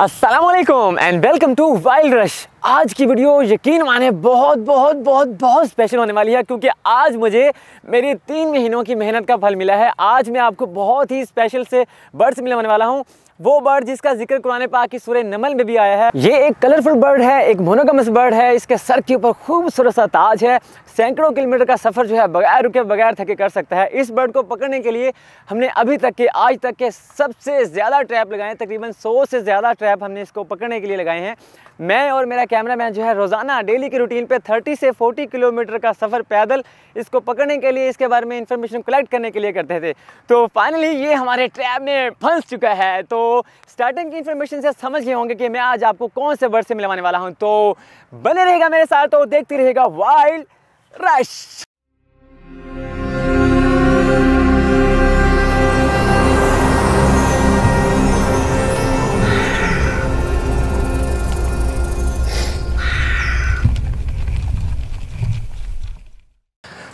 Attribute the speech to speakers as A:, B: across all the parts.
A: Assalamualaikum and welcome to Wild Rush. आज की video यकीन माने बहुत बहुत बहुत बहुत स्पेशल होने वाली है क्योंकि आज मुझे मेरी तीन महीनों की मेहनत का फल मिला है आज मैं आपको बहुत ही स्पेशल से बर्ड्स मिलने वाला हूँ वो बर्ड जिसका जिक्र कुरान पाक की सूर्य नमल में भी आया है ये एक कलरफुल बर्ड है एक मोनोगमस बर्ड है इसके सर के ऊपर खूबसूरत सा ताज है सैकड़ों किलोमीटर का सफ़र जो है बगैर रुके बगैर थके कर सकता है इस बर्ड को पकड़ने के लिए हमने अभी तक के आज तक के सबसे ज़्यादा ट्रैप लगाए तकरीबन सौ से ज़्यादा ट्रैप हमने इसको पकड़ने के लिए लगाए हैं मैं और मेरा कैमरा मैन जो है रोज़ाना डेली की रूटीन पे 30 से 40 किलोमीटर का सफ़र पैदल इसको पकड़ने के लिए इसके बारे में इंफॉर्मेशन कलेक्ट करने के लिए करते थे तो फाइनली ये हमारे ट्रैप में फंस चुका है तो स्टार्टिंग की इन्फॉर्मेशन से समझ गए होंगे कि मैं आज आपको कौन से वर्ड से मिलवाने वाला हूँ तो बने रहेगा मेरे साथ तो देखते रहेगा वाइल्ड रश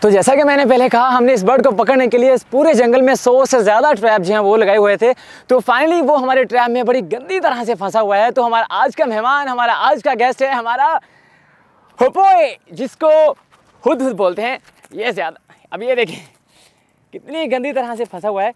A: तो जैसा कि मैंने पहले कहा हमने इस बर्ड को पकड़ने के लिए इस पूरे जंगल में सौ से ज़्यादा ट्रैप जो हैं वो लगाए हुए थे तो फाइनली वो हमारे ट्रैप में बड़ी गंदी तरह से फंसा हुआ है तो हमारा आज का मेहमान हमारा आज का गेस्ट है हमारा होपोए जिसको हुद हुद बोलते हैं ये ज़्यादा अब ये देखें कितनी गंदी तरह से फंसा हुआ है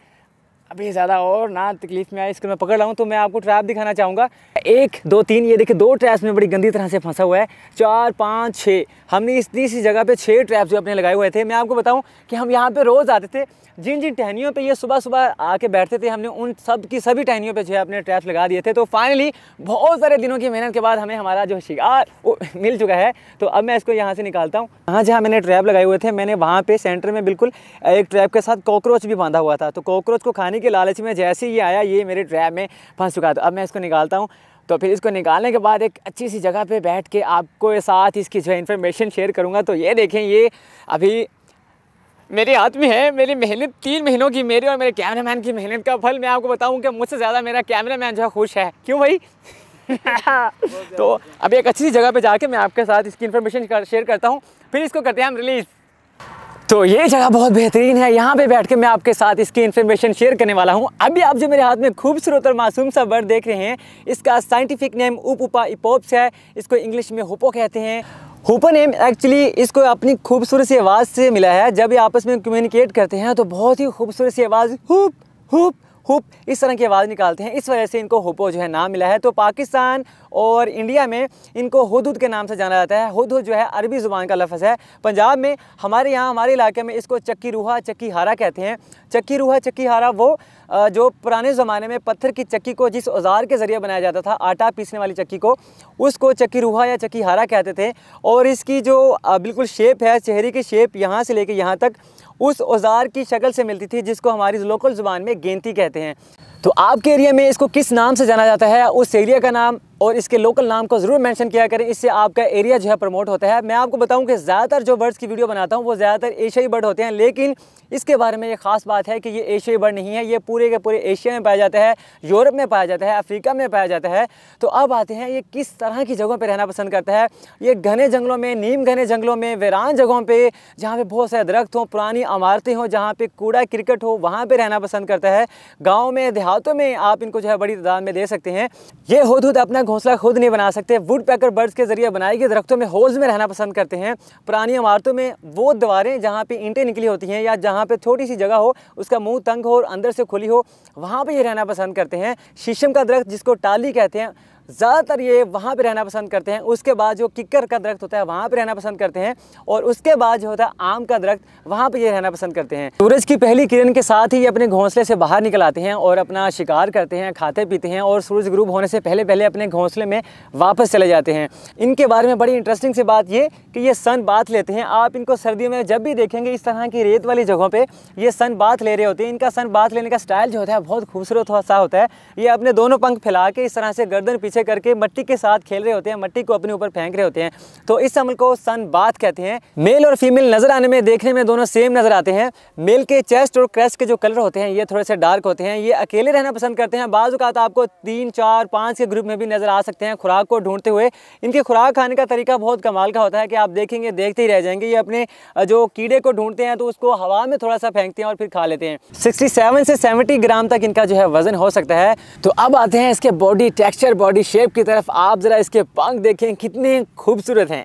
A: अभी ज़्यादा और ना तकलीफ़ में आए इसको मैं पकड़ रहा हूँ तो मैं आपको ट्रैप दिखाना चाहूँगा एक दो तीन ये देखिए दो ट्रैप्स में बड़ी गंदी तरह से फंसा हुआ है चार पाँच छः हमने इस तीस जगह पे छः ट्रैप्स जो अपने लगाए हुए थे मैं आपको बताऊँ कि हम यहाँ पे रोज़ आते थे जिन जिन टहनियों पर ये सुबह सुबह आके बैठते थे हमने उन सब की सभी टहनियों पर जो है अपने ट्रैप्स लगा दिए थे तो फाइनली बहुत सारे दिनों की मेहनत के बाद हमें हमारा जो शिकार मिल चुका है तो अब मैं इसको यहाँ से निकालता हूँ जहाँ जहाँ मैंने ट्रैप लगाए हुए थे मैंने वहाँ पर सेंटर में बिल्कुल एक ट्रैप के साथ कॉकरोच भी बांधा हुआ था तो कॉकरोच को खाने के लालच में जैसे ही आया ये मेरे ट्रैप में फंस चुका था तो अब मैं इसको निकालता हूँ तो फिर इसको निकालने के बाद एक अच्छी सी जगह पे बैठ के आपको साथ इसकी जो इन्फॉर्मेशन शेयर करूँगा तो ये देखें ये अभी मेरे हाथ में है मेरी मेहनत तीन महीनों की मेरे और मेरे कैमरामैन की मेहनत का फल मैं आपको बताऊँ कि मुझसे ज़्यादा मेरा कैमरामैन जो है खुश है क्यों भाई तो अभी एक अच्छी सी जगह पे जाके मैं आपके साथ इसकी इन्फॉर्मेशन शेयर करता हूँ फिर इसको करते हैं हम रिलीज़ तो ये जगह बहुत बेहतरीन है यहाँ पे बैठ के मैं आपके साथ इसकी इन्फॉर्मेशन शेयर करने वाला हूँ अभी आप जो मेरे हाथ में खूबसूरत और मासूम सा बर्ड देख रहे हैं इसका साइंटिफिक नेम उपा इपोप्स है इसको इंग्लिश में होपो कहते हैं हुपा नेम एक्चुअली इसको अपनी खूबसूरत सी आवाज़ से मिला है जब ये आपस में कम्युनिकेट करते हैं तो बहुत ही खूबसूरत सी आवाज़ हुप हुप हुप इस तरह की आवाज़ निकालते हैं इस वजह से इनको हुपो जो है नाम मिला है तो पाकिस्तान और इंडिया में इनको हदूद के नाम से जाना जाता है हद जो है अरबी ज़ुबान का लफ्ज़ है पंजाब में हमारे यहाँ हमारे इलाके में इसको चक्की रूहा चक्की हारा कहते हैं चक्की रूहा चक्की हारा वो जो पुराने ज़माने में पत्थर की चक्की को जिस औजार के ज़रिए बनाया जाता था आटा पीसने वाली चक्की को उसको चक्की रूहा या चक्की हारा कहते थे और इसकी जो बिल्कुल शेप है चेहरे की शेप यहाँ से लेकर यहाँ तक उस औजार की शक्ल से मिलती थी जिसको हमारी लोकल ज़ुबान में गेंती कहते हैं तो आपके एरिया में इसको किस नाम से जाना जाता है उस एरिया का नाम और इसके लोकल नाम को ज़रूर मेंशन किया करें इससे आपका एरिया जो है प्रमोट होता है मैं आपको बताऊं कि ज़्यादातर जो बर्ड्स की वीडियो बनाता हूं वो ज़्यादातर एशियाई बर्ड होते हैं लेकिन इसके बारे में ये ख़ास बात है कि ये एशियाई बर्ड नहीं है ये पूरे के पूरे एशिया में पाया जाता है यूरोप में पाया जाता है अफ्रीका में पाया जाता है तो अब आते हैं ये किस तरह की जगहों पर रहना पसंद करता है ये घने जंगलों में नीम घने जंगलों में वीरान जगहों पर जहाँ पर बहुत सारे दरख्त हों पुरानी इमारतें हों जहाँ पर कूड़ा क्रिकेट हो वहाँ पर रहना पसंद करता है गाँव में देहातों में आप इनको जो है बड़ी तादाद में दे सकते हैं ये हो अपना घोंसला खुद नहीं बना सकते वुड पैकर बर्ड्स के ज़रिए बनाए गए दरख्तों में होल्स में रहना पसंद करते हैं पुरानी इमारतों में वो दीवारें जहाँ पे ईंटें निकली होती हैं या जहाँ पे छोटी सी जगह हो उसका मुंह तंग हो और अंदर से खुली हो वहाँ पे ये रहना पसंद करते हैं शीशम का दरख्त जिसको टाली कहते हैं ज़्यादातर ये वहाँ पर रहना पसंद करते हैं उसके बाद जो किकर का दरख्त होता है वहाँ पर रहना पसंद करते हैं और उसके बाद जो होता है आम का दरख्त वहाँ पर ये रहना पसंद करते हैं सूरज की पहली किरण के साथ ही ये अपने घोंसले से बाहर निकल आते हैं और अपना शिकार करते हैं खाते पीते हैं और सूरज ग्रूब होने से पहले पहले अपने घोंसले में वापस चले जाते हैं इनके बारे में बड़ी इंटरेस्टिंग सी बात ये कि ये सन बात लेते हैं आप इनको सर्दियों में जब भी देखेंगे इस तरह की रेत वाली जगहों पर ये सन बात ले रहे होते हैं इनका सन बात लेने का स्टाइल जो होता है बहुत खूबसूरत सा होता है ये अपने दोनों पंख फैला के इस तरह से गर्दन पीछे पीछे करके मट्टी के साथ खेल रहे होते हैं मट्टी को अपने ऊपर फेंक रहे होते हैं तो इस अमल को सन बात कहते हैं मेल और फीमेल नज़र आने में देखने में दोनों सेम नज़र आते हैं मेल के चेस्ट और क्रेस्ट के जो कलर होते हैं ये थोड़े से डार्क होते हैं ये अकेले रहना पसंद करते हैं बाज़ात तो आपको तीन चार पाँच के ग्रुप में भी नज़र आ सकते हैं खुराक को ढूंढते हुए इनके खुराक खाने का तरीका बहुत कमाल का होता है कि आप देखेंगे देखते ही रह जाएंगे ये अपने जो कीड़े को ढूंढते हैं तो उसको हवा में थोड़ा सा फेंकते हैं और फिर खा लेते हैं सिक्सटी से सेवेंटी ग्राम तक इनका जो है वजन हो सकता है तो अब आते हैं इसके body texture body body shape की तरफ आप ज़रा इसके पंख देखें कितने खूबसूरत हैं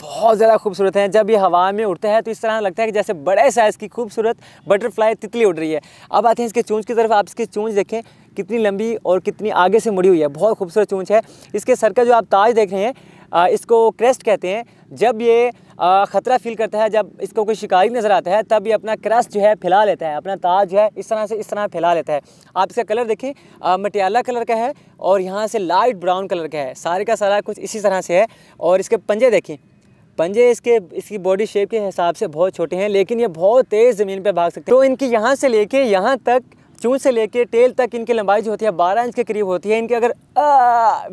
A: बहुत ज़्यादा खूबसूरत हैं जब ये हवा में उड़ता है तो इस तरह लगता है कि जैसे बड़े साइज़ की खूबसूरत बटरफ्लाई तितली उड़ रही है अब आते हैं इसके चूंज की तरफ आप इसकी चूंज देखें कितनी लंबी और कितनी आगे से मुड़ी हुई है बहुत खूबसूरत चूंज है इसके सर का जो आप ताज देख रहे हैं इसको क्रेस्ट कहते हैं जब ये ख़तरा फील करता है जब इसको कोई शिकारी नज़र आता है तब ये अपना क्रस्ट जो है फैला लेता है अपना ताज जो है इस तरह से इस तरह फैला लेता है आप इसका कलर देखें मटियाला कलर का है और यहाँ से लाइट ब्राउन कलर का है सारे का सारा कुछ इसी तरह से है और इसके पंजे देखें पंजे इसके इसकी बॉडी शेप के हिसाब से बहुत छोटे हैं लेकिन ये बहुत तेज़ ज़मीन पर भाग सकते हैं तो इनकी यहाँ से लेके यहाँ तक चूँ से लेके टेल तक इनकी लंबाई जो होती है बारह इंच के करीब होती है इनके अगर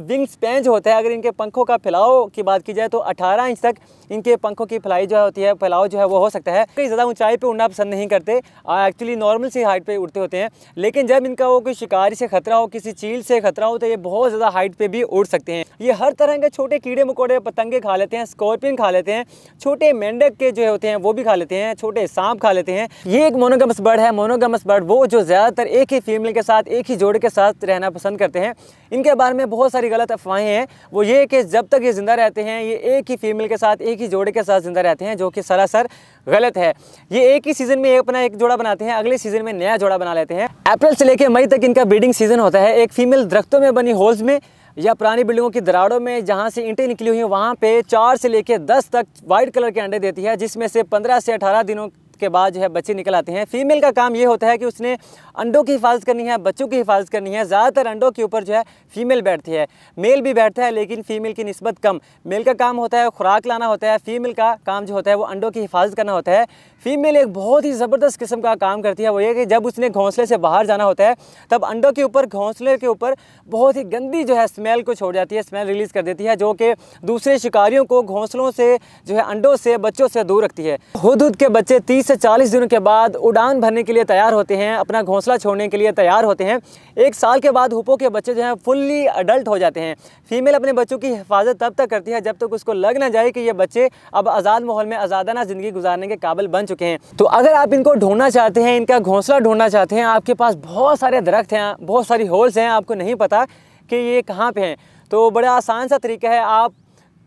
A: विंग पेंज होता है अगर इनके पंखों का फैलाव की बात की जाए तो अठारह इंच तक इनके पंखों की फैलाई जो होती है फैलाव जो है वो हो सकता है कई ज़्यादा ऊंचाई पर उड़ना पसंद नहीं करते एक्चुअली नॉर्मल सी हाइट पर उड़ते होते हैं लेकिन जब इनका वो कोई शिकारी से खतरा हो किसी चील से खतरा हो तो ये बहुत ज़्यादा हाइट पर भी उड़ सकते हैं ये हर तरह के छोटे कीड़े मकोड़े पतंगे खा लेते हैं स्कॉर्पियन खा लेते हैं छोटे मेंढक के जो होते हैं वो भी खा लेते हैं छोटे सांप खा लेते हैं ये एक मोनोगमस बर्ड है मोनोगमस बर्ड वो जो ज़्यादा ज़्यादातर एक ही फीमेल के साथ एक ही जोड़े के साथ रहना पसंद करते हैं इनके बारे में बहुत सारी गलत अफवाहें हैं वो ये कि जब तक ये ज़िंदा रहते हैं ये एक ही फीमेल के साथ एक ही जोड़े के साथ ज़िंदा रहते हैं जो कि सरासर गलत है ये एक ही सीज़न में अपना एक जोड़ा बनाते हैं अगले सीज़न में नया जोड़ा बना लेते हैं अप्रैल से लेकर मई तक इनका ब्रीडिंग सीज़न होता है एक फीमेल दरख्तों में बनी होल्स में या पुरानी बिल्डिंगों की दराड़ों में जहाँ से ईंटें निकली हुई हैं वहाँ पे चार से लेकर दस तक वाइट कलर के अंडे देती है जिसमें से पंद्रह से अठारह दिनों के बाद जो है बच्चे निकल आते हैं फीमेल का काम ये होता है कि उसने अंडों की हिफाजत करनी है बच्चों की हिफाजत करनी है ज़्यादातर अंडों के ऊपर जो है फीमेल बैठती है मेल भी बैठता है लेकिन फीमेल की नस्बत कम मेल का काम होता है खुराक लाना होता है फीमेल का काम जो होता है वो अंडों की हिफाजत करना होता है फीमेल एक बहुत ही ज़बरदस्त किस्म का काम करती है वो ये कि जब उसने घोंसले से बाहर जाना होता है तब अंडों के ऊपर घोंसले के ऊपर बहुत ही गंदी जो है स्मेल को छोड़ जाती है स्मेल रिलीज़ कर देती है जो कि दूसरे शिकारियों को घोंसलों से जो है अंडों से बच्चों से दूर रखती है हद के बच्चे तीस से 40 दिनों के बाद उड़ान भरने के लिए तैयार होते हैं अपना घोंसला छोड़ने के लिए तैयार होते हैं एक साल के बाद हुपो के बच्चे जो हैं फुल्ली अडल्ट हो जाते हैं फीमेल अपने बच्चों की हिफाजत तब तक करती है जब तक उसको लग ना जाए कि ये बच्चे अब आज़ाद माहौल में आज़ादाना ज़िंदगी गुजारने के काबिल बन चुके हैं तो अगर आप इनको ढूंढना चाहते हैं इनका घोंसला ढूंढना चाहते हैं आपके पास बहुत सारे दरख्त हैं बहुत सारी होल्स हैं आपको नहीं पता कि ये कहाँ पर हैं तो बड़ा आसान सा तरीका है आप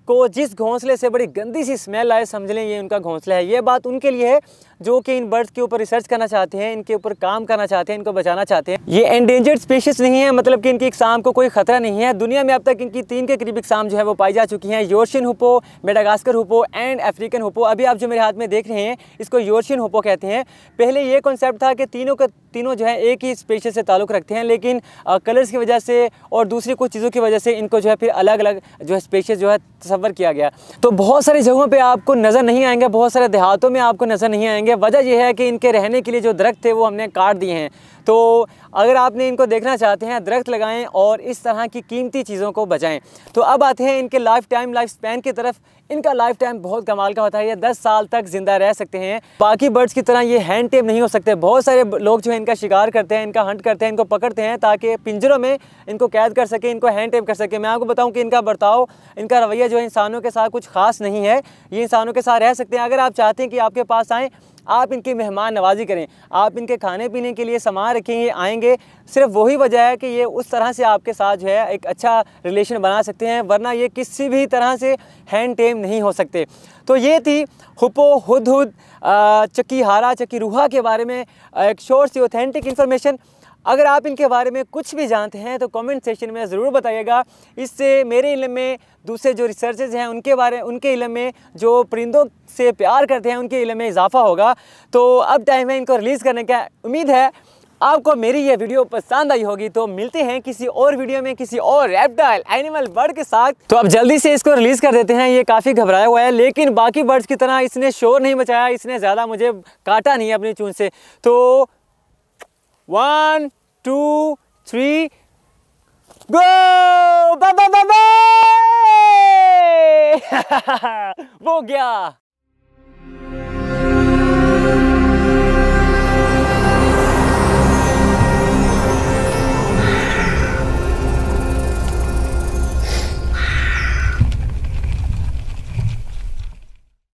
A: को जिस घोंसले से बड़ी गंदी सी स्मेल आए समझ लें ये उनका घोंसला है ये बात उनके लिए है जो कि इन बर्ड्स के ऊपर रिसर्च करना चाहते हैं इनके ऊपर काम करना चाहते हैं इनको बचाना चाहते हैं ये एंडेंजर्ड स्पीशीज नहीं है मतलब कि इनकी इकसाम को कोई खतरा नहीं है दुनिया में अब तक इनकी तीन के करीब इकसाम जो है वो पाई जा चुकी हैं Eurasian hoopoe Madagascar hoopoe and African hoopoe अभी आप जो मेरे हाथ में देख रहे हैं इसको योरशियन हुपो कहते हैं पहले ये कॉन्सेप्ट था कि तीनों का तीनों जो है एक ही स्पेशल से ताल्लुक़ रखते हैं लेकिन कलर्स की वजह से और दूसरी कुछ चीज़ों की वजह से इनको जो है फिर अलग अलग जो है स्पेशियस जो है तस्वर किया गया तो बहुत सारी जगहों पर आपको नज़र नहीं आएंगे बहुत सारे देहातों में आपको नज़र नहीं आएंगे है वजह यह है कि इनके रहने के लिए जो दरख्त थे वो हमने काट दिए हैं तो अगर आपने इनको देखना चाहते हैं दरख्त लगाएं और इस तरह की कीमती चीज़ों को बचाएं तो अब आते हैं इनके लाइफ टाइम लाइफ स्पैन की तरफ इनका लाइफ टाइम बहुत कमाल का होता है ये 10 साल तक ज़िंदा रह सकते हैं बाकी बर्ड्स की तरह ये हैंड टेप नहीं हो सकते बहुत सारे लोग जो है इनका शिकार करते हैं इनका हंट करते हैं इनको पकड़ते हैं ताकि पिंजरों में इनको कैद कर सके इनको हैंड टेप कर सके मैं आपको बताऊँ कि इनका बर्ताव इनका रवैया जो है इंसानों के साथ कुछ खास नहीं है ये इंसानों के साथ रह सकते हैं अगर आप चाहते हैं कि आपके पास आएँ आप इनकी मेहमान नवाजी करें आप इनके खाने पीने के लिए सामान रखें ये आएंगे सिर्फ वही वजह है कि ये उस तरह से आपके साथ जो है एक अच्छा रिलेशन बना सकते हैं वरना ये किसी भी तरह से हैंड टेम नहीं हो सकते तो ये थी हुपो हुद हुद चक्की रूहा के बारे में एक शोर सी ऑथेंटिक इन्फॉर्मेशन अगर आप इनके बारे में कुछ भी जानते हैं तो कमेंट सेशन में ज़रूर बताइएगा इससे मेरे इलम में दूसरे जो रिसर्चेज हैं उनके बारे उनके इलम में जो परिंदों से प्यार करते हैं उनके इलम में इजाफा होगा तो अब टाइम है इनको रिलीज़ करने का उम्मीद है आपको मेरी ये वीडियो पसंद आई होगी तो मिलते हैं किसी और वीडियो में किसी और रेप्टाइल एनिमल बर्ड के साथ तो अब जल्दी से इसको रिलीज कर देते हैं ये काफ़ी घबराया हुआ है लेकिन बाकी बर्ड्स की तरह इसने शोर नहीं मचाया इसने ज़्यादा मुझे काटा नहीं अपनी चून से तो वन टू थ्री गो बा, वो गया